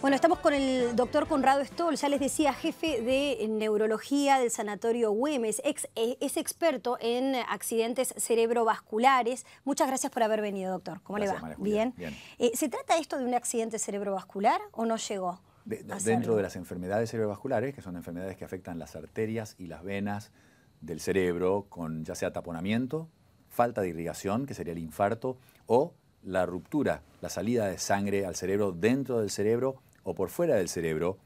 Bueno, estamos con el doctor Conrado Stoll, ya les decía, jefe de neurología del Sanatorio Güemes, ex, eh, es experto en accidentes cerebrovasculares. Muchas gracias por haber venido, doctor. ¿Cómo le va? bien. Eh, ¿Se trata esto de un accidente cerebrovascular o no llegó? dentro de las enfermedades cerebrovasculares, que son enfermedades que afectan las arterias y las venas del cerebro, con ya sea taponamiento, falta de irrigación, que sería el infarto, o la ruptura, la salida de sangre al cerebro dentro del cerebro o por fuera del cerebro,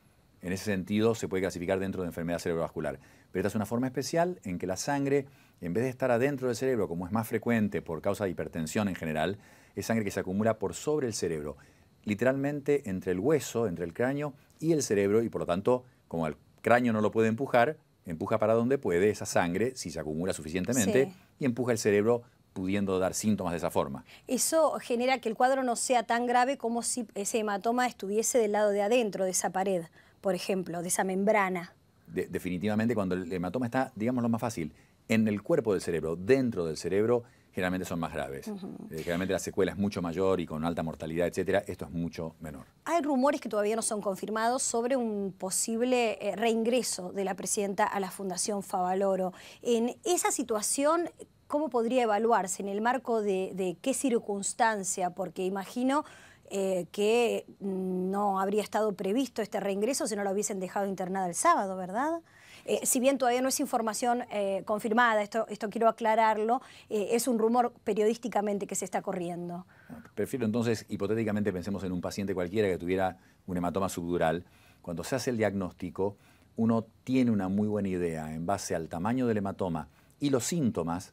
en ese sentido se puede clasificar dentro de enfermedad cerebrovascular. Pero esta es una forma especial en que la sangre, en vez de estar adentro del cerebro, como es más frecuente por causa de hipertensión en general, es sangre que se acumula por sobre el cerebro, literalmente entre el hueso, entre el cráneo y el cerebro, y por lo tanto, como el cráneo no lo puede empujar, empuja para donde puede esa sangre, si se acumula suficientemente, y empuja el cerebro pudiendo dar síntomas de esa forma. Eso genera que el cuadro no sea tan grave como si ese hematoma estuviese del lado de adentro de esa pared, por ejemplo, de esa membrana. definitivamente cuando el hematoma está, digamos lo más fácil, en el cuerpo del cerebro, dentro del cerebro, generalmente son más graves. Eh, generalmente la secuela es mucho mayor y con alta mortalidad, etcétera. Esto es mucho menor. Hay rumores que todavía no son confirmados sobre un posible eh, reingreso de la presidenta a la Fundación Favaloro. En esa situación, ¿cómo podría evaluarse en el marco de, qué circunstancia? Porque imagino eh, que mm, no habría estado previsto este reingreso si no lo hubiesen dejado internada el sábado, ¿verdad? Eh, si bien todavía no es información eh, confirmada, esto, esto quiero aclararlo, es un rumor periodísticamente que se está corriendo. Prefiero entonces, hipotéticamente, pensemos en un paciente cualquiera que tuviera un hematoma subdural. Cuando se hace el diagnóstico, uno tiene una muy buena idea en base al tamaño del hematoma y los síntomas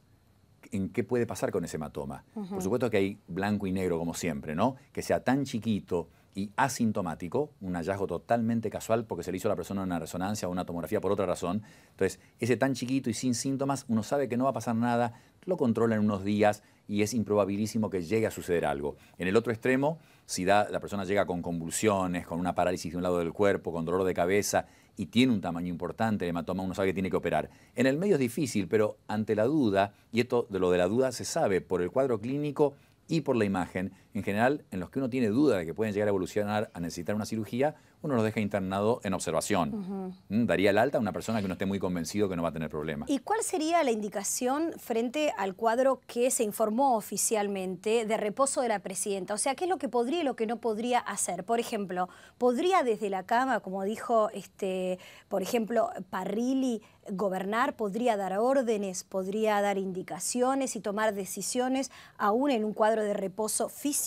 en qué puede pasar con ese hematoma. Por supuesto que hay blanco y negro, como siempre, ¿no? Que sea tan chiquito, y asintomático, un hallazgo totalmente casual porque se le hizo a la persona una resonancia o una tomografía por otra razón. Entonces, ese tan chiquito y sin síntomas, uno sabe que no va a pasar nada, lo controla en unos días y es improbabilísimo que llegue a suceder algo. En el otro extremo, si la persona llega con convulsiones, con una parálisis de un lado del cuerpo, con dolor de cabeza y tiene un tamaño importante de hematoma, uno sabe que tiene que operar. En el medio es difícil, pero ante la duda, y esto de lo de la duda se sabe por el cuadro clínico y por la imagen, en general, en los que uno tiene duda de que pueden llegar a evolucionar a necesitar una cirugía, uno los deja internado en observación. Mm, daría el alta a una persona que no esté muy convencido que no va a tener problemas. ¿Y cuál sería la indicación frente al cuadro que se informó oficialmente de reposo de la presidenta? O sea, ¿qué es lo que podría y lo que no podría hacer? Por ejemplo, ¿podría desde la cama, como dijo, este, por ejemplo, Parrilli, gobernar? ¿Podría dar órdenes? ¿Podría dar indicaciones y tomar decisiones aún en un cuadro de reposo físico?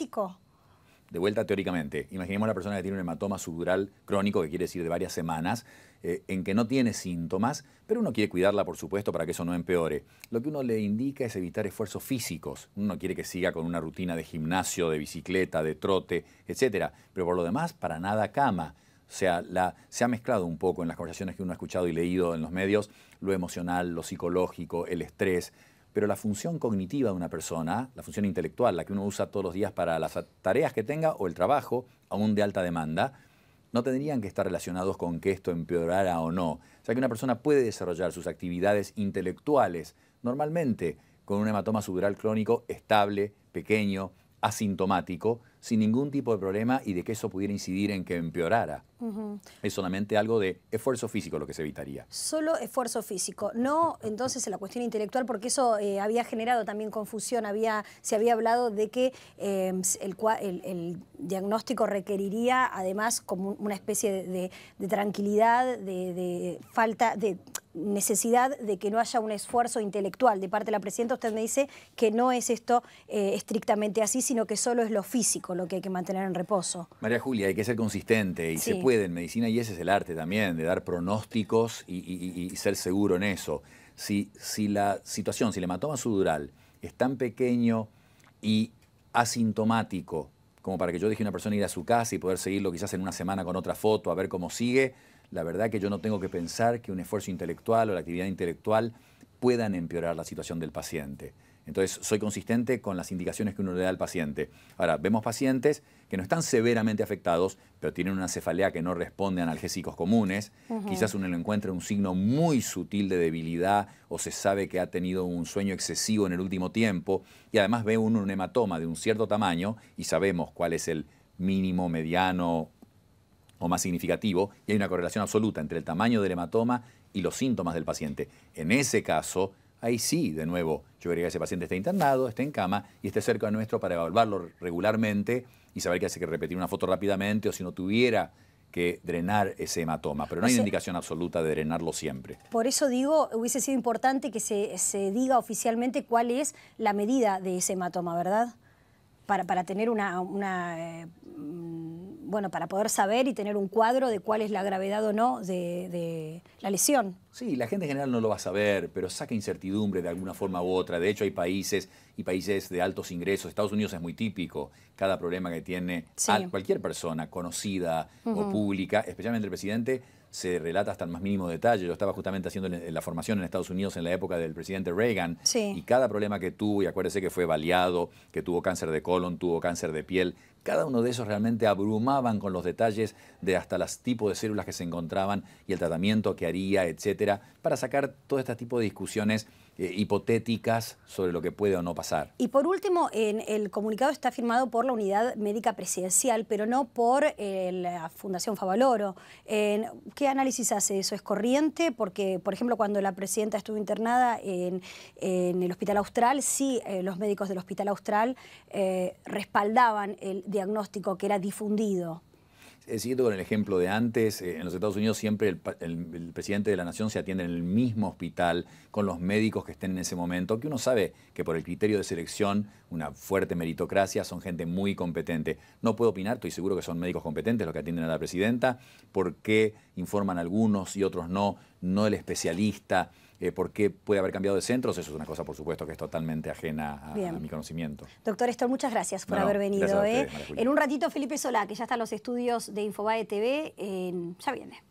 De vuelta teóricamente, imaginemos a la persona que tiene un hematoma subdural crónico, que quiere decir de varias semanas, eh, en que no tiene síntomas, pero uno quiere cuidarla, por supuesto, para que eso no empeore. Lo que uno le indica es evitar esfuerzos físicos. Uno quiere que siga con una rutina de gimnasio, de bicicleta, de trote, etc. Pero por lo demás, para nada cama. O sea, se ha mezclado un poco en las conversaciones que uno ha escuchado y leído en los medios lo emocional, lo psicológico, el estrés pero la función cognitiva de una persona, la función intelectual, la que uno usa todos los días para las tareas que tenga o el trabajo, aún de alta demanda, no tendrían que estar relacionados con que esto empeorara o no. O sea que una persona puede desarrollar sus actividades intelectuales normalmente con un hematoma subdural crónico estable, pequeño, asintomático, sin ningún tipo de problema y de que eso pudiera incidir en que empeorara. Es solamente algo de esfuerzo físico lo que se evitaría. Solo esfuerzo físico, no entonces en la cuestión intelectual, porque eso eh, había generado también confusión, había, se había hablado de que em, el, diagnóstico requeriría además como una especie de, tranquilidad, de, de falta de necesidad de que no haya un esfuerzo intelectual de parte de la presidenta, usted me dice que no es esto eh, estrictamente así, sino que solo es lo físico lo que hay que mantener en reposo. María Julia, hay que ser consistente y se puede en medicina y ese es el arte también, de dar pronósticos y, ser seguro en eso. Si, si la situación, si el hematoma sudural es tan pequeño y asintomático, como para que yo deje a una persona ir a su casa y poder seguirlo quizás en una semana con otra foto, a ver cómo sigue, la verdad que yo no tengo que pensar que un esfuerzo intelectual o la actividad intelectual puedan empeorar la situación del paciente. Entonces, soy consistente con las indicaciones que uno le da al paciente. Ahora, vemos pacientes que no están severamente afectados, pero tienen una cefalea que no responde a analgésicos comunes. Quizás uno lo encuentre un signo muy sutil de debilidad o se sabe que ha tenido un sueño excesivo en el último tiempo. Y además ve uno un hematoma de un cierto tamaño y sabemos cuál es el mínimo, mediano más significativo y hay una correlación absoluta entre el tamaño del hematoma y los síntomas del paciente. En ese caso, ahí sí, de nuevo, yo vería que ese paciente esté internado, esté en cama y esté cerca de nuestro para evaluarlo regularmente y saber que hace que repetir una foto rápidamente o si no tuviera que drenar ese hematoma, pero no hay indicación absoluta de drenarlo siempre. Por eso digo, hubiese sido importante que se, diga oficialmente cuál es la medida de ese hematoma, ¿verdad? Para, para tener una, una eh, bueno, para poder saber y tener un cuadro de cuál es la gravedad o no de, la lesión. Sí, la gente en general no lo va a saber, pero saca incertidumbre de alguna forma u otra. De hecho, hay países y países de altos ingresos. Estados Unidos es muy típico, cada problema que tiene cualquier persona conocida o pública, especialmente el presidente, se relata hasta el más mínimo detalle. Yo estaba justamente haciendo la formación en Estados Unidos en la época del presidente Reagan y cada problema que tuvo, y acuérdese que fue baleado, que tuvo cáncer de colon, tuvo cáncer de piel, cada uno de esos realmente abrumaban con los detalles de hasta los tipos de células que se encontraban y el tratamiento que haría, etcétera, para sacar todo este tipo de discusiones eh, hipotéticas sobre lo que puede o no pasar. Y por último, en el comunicado está firmado por la Unidad Médica Presidencial, pero no por eh, la Fundación Favaloro. ¿Qué análisis hace eso? ¿Es corriente? Porque, por ejemplo, cuando la presidenta estuvo internada en, en el Hospital Austral, sí, eh, los médicos del Hospital Austral respaldaban el diagnóstico que era difundido siguiendo con el ejemplo de antes, eh, en los Estados Unidos siempre el, presidente de la nación se atiende en el mismo hospital con los médicos que estén en ese momento, que uno sabe que por el criterio de selección, una fuerte meritocracia, son gente muy competente. No puedo opinar, estoy seguro que son médicos competentes los que atienden a la presidenta, porque informan algunos y otros no, no el especialista. Eh, por qué puede haber cambiado de centros, eso es una cosa, por supuesto, que es totalmente ajena a, mi conocimiento. Doctor Estor, muchas gracias por haber venido. ¿eh? En un ratito, Felipe Solá, que ya está en los estudios de Infobae TV, eh, ya viene.